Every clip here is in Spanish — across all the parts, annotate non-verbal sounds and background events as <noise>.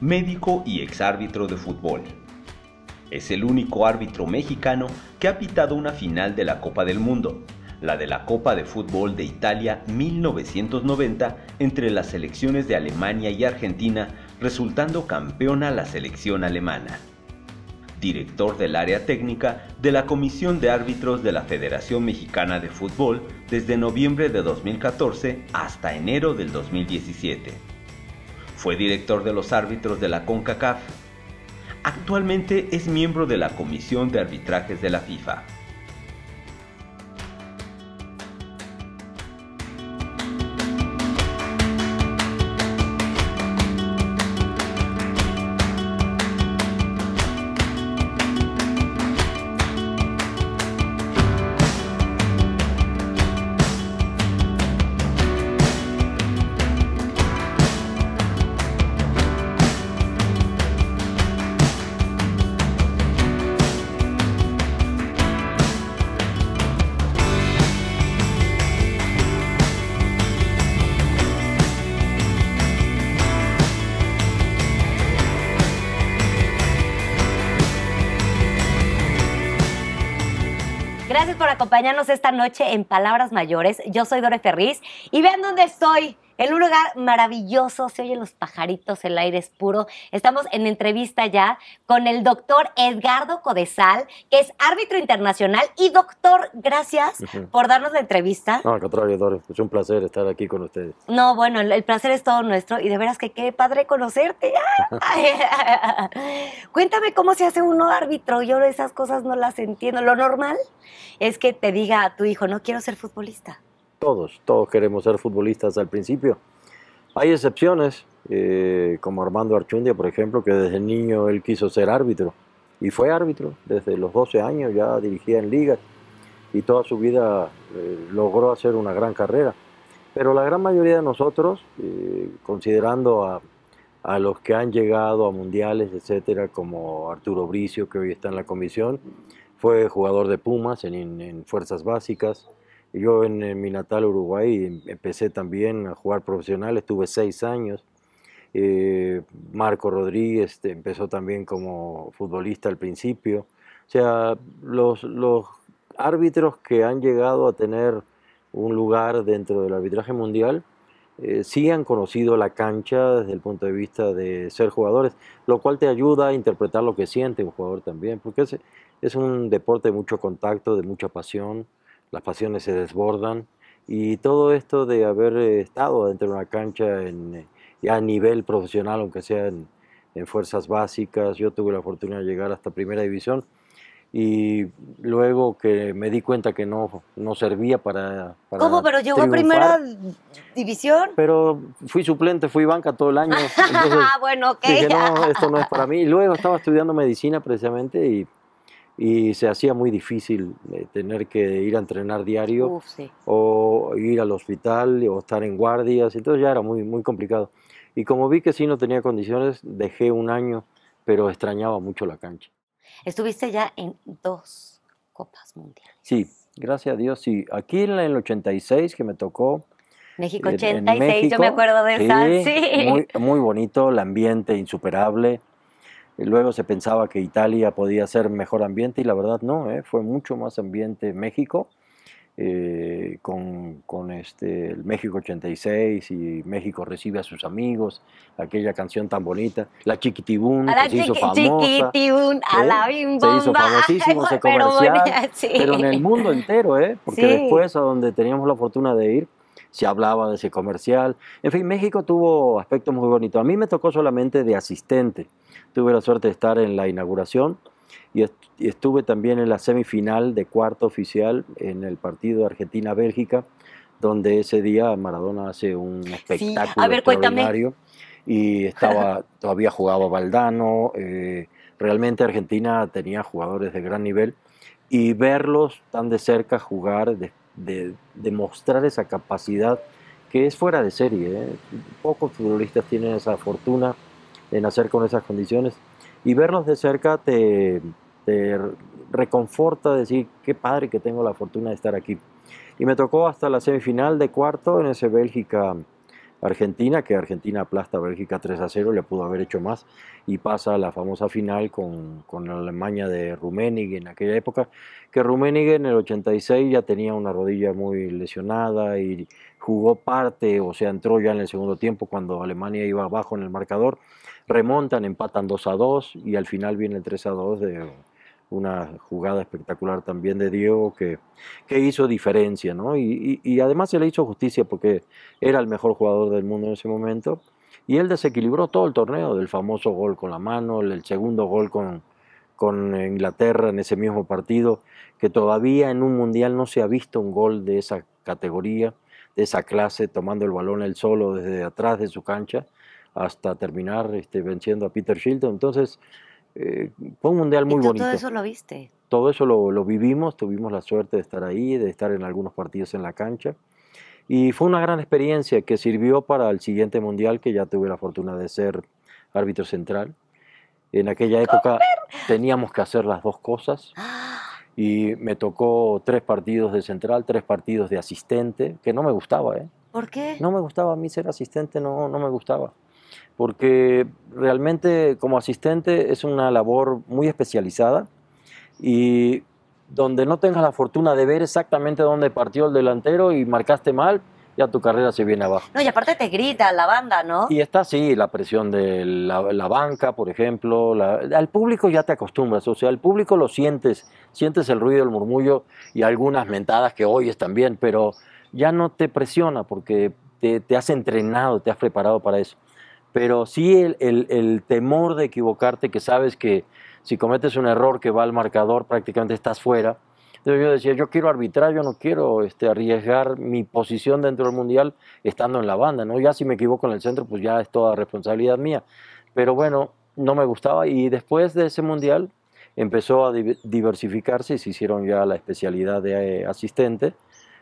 médico y exárbitro de fútbol. Es el único árbitro mexicano que ha pitado una final de la Copa del Mundo, la de la Copa de Fútbol de Italia 1990 entre las selecciones de Alemania y Argentina, resultando campeona la selección alemana. Director del área técnica de la Comisión de Árbitros de la Federación Mexicana de Fútbol desde noviembre de 2014 hasta enero del 2017. Fue director de los árbitros de la CONCACAF. Actualmente es miembro de la Comisión de Arbitrajes de la FIFA. Gracias por acompañarnos esta noche en Palabras Mayores. Yo soy Dore Ferriz y vean dónde estoy. En un lugar maravilloso, se oyen los pajaritos, el aire es puro. Estamos en entrevista ya con el doctor Edgardo Codesal, que es árbitro internacional. Y doctor, gracias por darnos la entrevista. No, al contrario, Doris, es pues, un placer estar aquí con ustedes. No, bueno, el placer es todo nuestro y de veras que qué padre conocerte. <laughs> <laughs> Cuéntame cómo se hace uno árbitro. Yo esas cosas no las entiendo. Lo normal es que te diga a tu hijo, no quiero ser futbolista todos, todos queremos ser futbolistas al principio. Hay excepciones, eh, como Armando Archundia, por ejemplo, que desde niño él quiso ser árbitro y fue árbitro desde los 12 años, ya dirigía en ligas y toda su vida eh, logró hacer una gran carrera. Pero la gran mayoría de nosotros, eh, considerando a, los que han llegado a mundiales, etcétera, como Arturo Bricio, que hoy está en la comisión, fue jugador de Pumas en, en Fuerzas Básicas, yo en, mi natal Uruguay empecé también a jugar profesional, estuve seis años. Eh, Marco Rodríguez este, empezó también como futbolista al principio. O sea, los, árbitros que han llegado a tener un lugar dentro del arbitraje mundial eh, sí han conocido la cancha desde el punto de vista de ser jugadores, lo cual te ayuda a interpretar lo que siente un jugador también, porque es un deporte de mucho contacto, de mucha pasión las pasiones se desbordan y todo esto de haber eh, estado dentro de una cancha eh, ya a nivel profesional, aunque sea en, fuerzas básicas, yo tuve la fortuna de llegar hasta primera división y luego que me di cuenta que no, no servía para, para ¿Cómo? Pero llegó a primera división. Pero fui suplente, fui banca todo el año. <laughs> Ah, bueno, ok. Dije, no, esto no es para mí. luego estaba estudiando medicina precisamente y y se hacía muy difícil eh, tener que ir a entrenar diario o ir al hospital o estar en guardias, entonces ya era muy, muy complicado. Y como vi que sí no tenía condiciones, dejé un año, pero extrañaba mucho la cancha. Estuviste ya en dos Copas Mundiales. Sí, gracias a Dios, sí. Aquí en el 86 que me tocó, México 86, yo me acuerdo de esa, sí. Muy, muy, bonito, el ambiente insuperable, Luego se pensaba que Italia podía ser mejor ambiente y la verdad no, ¿eh? fue mucho más ambiente México. Eh, con, con, este, México 86 y México recibe a sus amigos, aquella canción tan bonita, La Chiquitibun que se hizo famosa. a la ¿eh? Se hizo <laughs> famosísimo, se <laughs> pero, en el mundo entero, eh, porque después a donde teníamos la fortuna de ir, se hablaba de ese comercial. En fin, México tuvo aspectos muy bonitos. A mí me tocó solamente de asistente. Tuve la suerte de estar en la inauguración y estuve también en la semifinal de cuarto oficial en el partido Argentina-Bélgica, donde ese día Maradona hace un espectáculo Y estaba, <laughs> todavía jugaba Valdano, eh, realmente Argentina tenía jugadores de gran nivel y verlos tan de cerca jugar después de, demostrar esa capacidad que es fuera de serie. ¿eh? Pocos futbolistas tienen esa fortuna de nacer con esas condiciones y verlos de cerca te, te reconforta decir qué padre que tengo la fortuna de estar aquí. Y me tocó hasta la semifinal de cuarto en ese Bélgica Argentina, que Argentina aplasta a Bélgica 3 a 0, le pudo haber hecho más, y pasa a la famosa final con, Alemania de Rummenigge en aquella época, que Rummenigge en el 86 ya tenía una rodilla muy lesionada y jugó parte, o sea, entró ya en el segundo tiempo cuando Alemania iba abajo en el marcador, remontan, empatan 2 a 2 y al final viene el 3 a 2 de una jugada espectacular también de Diego que, que hizo diferencia, ¿no? Y, y, además se le hizo justicia porque era el mejor jugador del mundo en ese momento. Y él desequilibró todo el torneo, del famoso gol con la mano, el segundo gol con, con Inglaterra en ese mismo partido, que todavía en un mundial no se ha visto un gol de esa categoría, de esa clase, tomando el balón él solo desde atrás de su cancha hasta terminar este, venciendo a Peter Shilton. Entonces, eh, fue un mundial muy ¿Y bonito. Todo eso lo viste. Todo eso lo, vivimos, tuvimos la suerte de estar ahí, de estar en algunos partidos en la cancha. Y fue una gran experiencia que sirvió para el siguiente mundial, que ya tuve la fortuna de ser árbitro central. En aquella época teníamos que hacer las dos cosas. <gasps> Y me tocó tres partidos de central, tres partidos de asistente, que no me gustaba, ¿eh? ¿Por qué? No me gustaba a mí ser asistente, no, no me gustaba porque realmente como asistente es una labor muy especializada y donde no tengas la fortuna de ver exactamente dónde partió el delantero y marcaste mal, ya tu carrera se viene abajo. No, y aparte te grita la banda, ¿no? Y está así, la presión de la, banca, por ejemplo. al público ya te acostumbras, o sea, al público lo sientes, sientes el ruido, el murmullo y algunas mentadas que oyes también, pero ya no te presiona porque te has entrenado, te has preparado para eso pero sí el, temor de equivocarte, que sabes que si cometes un error que va al marcador, prácticamente estás fuera. Entonces yo decía, yo quiero arbitrar, yo no quiero este, arriesgar mi posición dentro del Mundial estando en la banda, ¿no? Ya si me equivoco en el centro, pues ya es toda responsabilidad mía. Pero bueno, no me gustaba y después de ese Mundial empezó a diversificarse y se hicieron ya la especialidad de eh, asistente,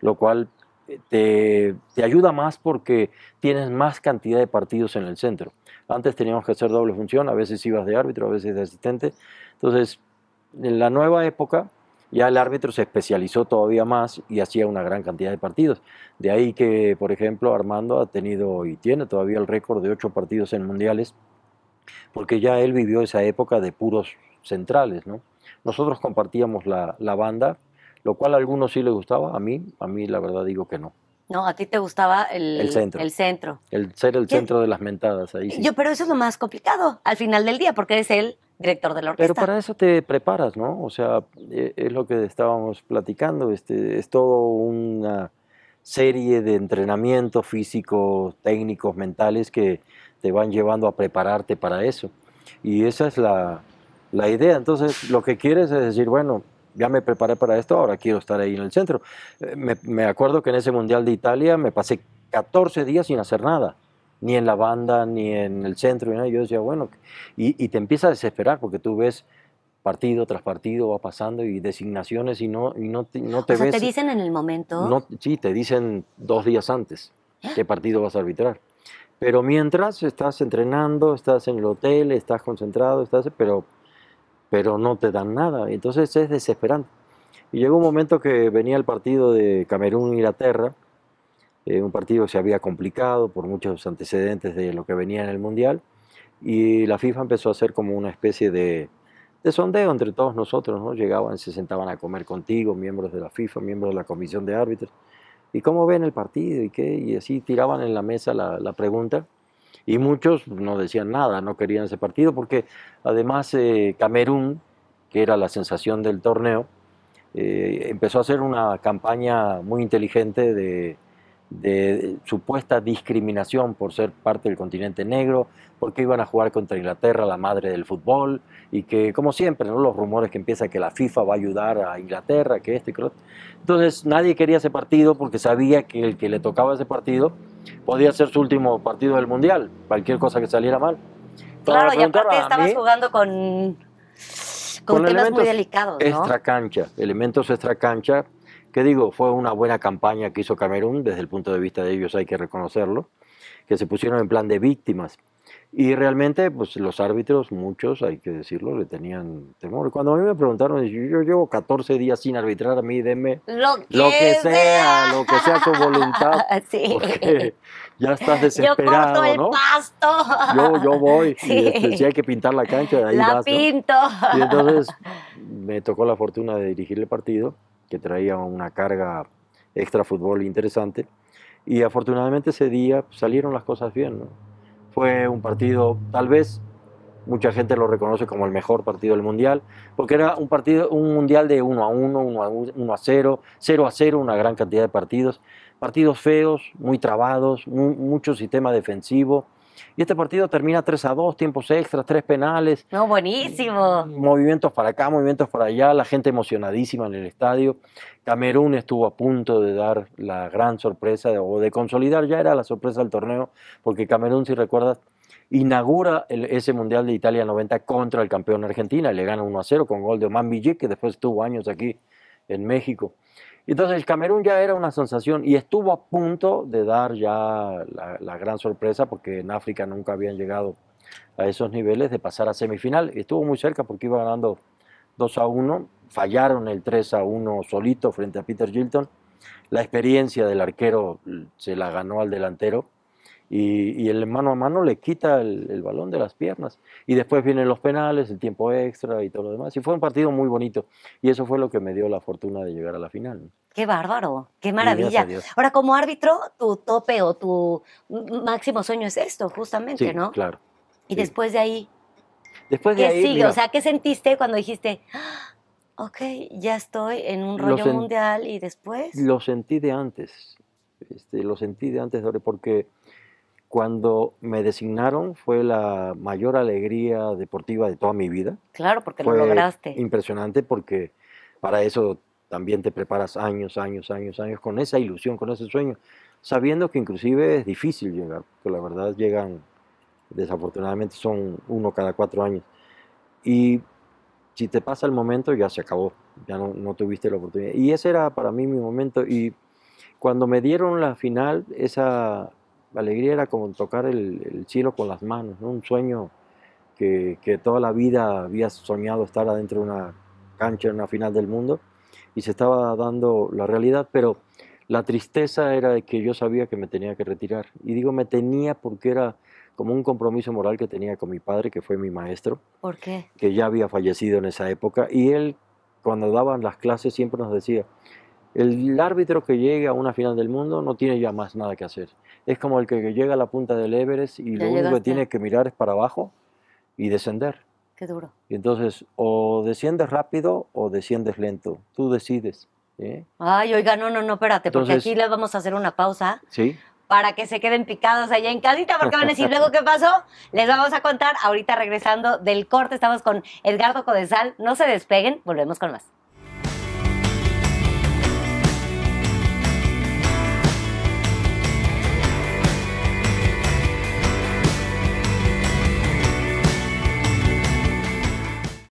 lo cual te, ayuda más porque tienes más cantidad de partidos en el centro. Antes teníamos que hacer doble función, a veces ibas de árbitro, a veces de asistente. Entonces, en la nueva época, ya el árbitro se especializó todavía más y hacía una gran cantidad de partidos. De ahí que, por ejemplo, Armando ha tenido y tiene todavía el récord de ocho partidos en mundiales, porque ya él vivió esa época de puros centrales. Nosotros compartíamos la banda lo cual a algunos sí les gustaba, a mí, a mí la verdad digo que no. No, a ti te gustaba el, centro. el centro. El ser el centro de las mentadas ahí. Yo, pero eso es lo más complicado al final del día, porque eres el director de la orquesta. Pero para eso te preparas, ¿no? O sea, e, es lo que estábamos platicando. Este, es todo una serie de entrenamientos físicos, técnicos, mentales que te van llevando a prepararte para eso. Y esa es la idea. Entonces, lo que quieres es decir, bueno, ya me preparé para esto, ahora quiero estar ahí en el centro. Eh, me, acuerdo que en ese Mundial de Italia me pasé 14 días sin hacer nada, ni en la banda, ni en el centro, y Yo decía, bueno, y, te empieza a desesperar porque tú ves partido tras partido va pasando y designaciones y no, y no te, no te o ves. Sea, te dicen en el momento. No, sí, te dicen dos días antes ¿Eh? qué partido vas a arbitrar. Pero mientras estás entrenando, estás en el hotel, estás concentrado, estás, pero pero no te dan nada. Entonces es desesperante. Y llegó un momento que venía el partido de Camerún-Inglaterra, eh, un partido que se había complicado por muchos antecedentes de lo que venía en el Mundial, y la FIFA empezó a hacer como una especie de, sondeo entre todos nosotros, ¿no? Llegaban, se sentaban a comer contigo, miembros de la FIFA, miembros de la comisión de árbitros, y cómo ven el partido y qué, y así tiraban en la mesa la pregunta, y muchos no decían nada, no querían ese partido, porque además eh, Camerún, que era la sensación del torneo, eh, empezó a hacer una campaña muy inteligente de, supuesta discriminación por ser parte del continente negro, porque iban a jugar contra Inglaterra, la madre del fútbol, y que, como siempre, ¿no? los rumores que empieza que la FIFA va a ayudar a Inglaterra, que este Entonces, nadie quería ese partido porque sabía que el que le tocaba ese partido podía ser su último partido del Mundial, cualquier cosa que saliera mal. Claro, y aparte estabas jugando con, con, temas muy delicados. ¿no? Extra cancha, elementos extra cancha, que digo, fue una buena campaña que hizo Camerún, desde el punto de vista de ellos hay que reconocerlo, que se pusieron en plan de víctimas. Y realmente, pues los árbitros, muchos, hay que decirlo, le tenían temor. Cuando a mí me preguntaron, yo, llevo 14 días sin arbitrar, a mí deme lo que, sea, lo que sea su voluntad. <laughs> Sí. ya estás <laughs> desesperado, yo pasto. Yo, voy, <laughs> y este, hay que pintar la cancha, ahí la pinto. Y entonces me tocó la fortuna de dirigir el partido, que traía una carga extra fútbol interesante. Y afortunadamente ese día pues, salieron las cosas bien, ¿no? Fue un partido, tal vez, mucha gente lo reconoce como el mejor partido del Mundial, porque era un partido, un Mundial de 1 a 1, 1 a, 0, 0 a 0, una gran cantidad de partidos. Partidos feos, muy trabados, mucho sistema defensivo, y este partido termina 3 a 2, tiempos extras, tres penales. No, buenísimo. Mm, movimientos para acá, movimientos para allá, la gente emocionadísima en el estadio. Camerún estuvo a punto de dar la gran sorpresa o de consolidar, ya era la sorpresa del torneo, porque Camerún, si recuerdas, inaugura ese Mundial de Italia 90 contra el campeón Argentina y le gana 1 a 0 con gol de Oman Villic, que después estuvo años aquí en México. Entonces el Camerún ya era una sensación y estuvo a punto de dar ya la, gran sorpresa porque en África nunca habían llegado a esos niveles de pasar a semifinal. Estuvo muy cerca porque iba ganando 2 a 1, fallaron el 3 a 1 solito frente a Peter Gilton. La experiencia del arquero se la ganó al delantero y, el mano a mano le quita el, balón de las piernas. Y después vienen los penales, el tiempo extra y todo lo demás. Y fue un partido muy bonito. Y eso fue lo que me dio la fortuna de llegar a la final. Qué bárbaro, qué maravilla. Ahora, como árbitro, tu tope o tu máximo sueño es esto, justamente, sí, ¿no? Claro. Y después de ahí. Después de ¿Qué sigue? o sea, ¿qué sentiste cuando dijiste, ¡Ah, ok, ya estoy en un rollo mundial y después? Lo sentí de antes. Este, lo sentí de antes, porque cuando me designaron fue la mayor alegría deportiva de toda mi vida. Claro, porque lo lograste. Impresionante porque para eso también te preparas años, años, años, años, con esa ilusión, con ese sueño, sabiendo que inclusive es difícil llegar, porque la verdad llegan, desafortunadamente son uno cada cuatro años. Y si te pasa el momento, ya se acabó, ya no tuviste la oportunidad. Y ese era para mí mi momento. Y cuando me dieron la final, esa la alegría era como tocar el, cielo con las manos, un sueño que, toda la vida había soñado estar adentro de una cancha en una final del mundo y se estaba dando la realidad, pero la tristeza era de que yo sabía que me tenía que retirar. Y digo me tenía porque era como un compromiso moral que tenía con mi padre, que fue mi maestro. ¿Por qué? Que ya había fallecido en esa época. Y él, cuando daban las clases, siempre nos decía, el árbitro que llegue a una final del mundo no tiene ya más nada que hacer. Es como el que llega a la punta del Everest y lo único que tiene que mirar es para abajo y descender. Qué duro. Y entonces, o desciendes rápido o desciendes lento. Tú decides. ¿eh? Ay, oiga, no, no, no, espérate, porque aquí les vamos a hacer una pausa. Sí para que se queden picados allá en casita, porque van a decir luego qué pasó. Les vamos a contar ahorita regresando del corte. Estamos con Edgardo Codesal. No se despeguen, volvemos con más.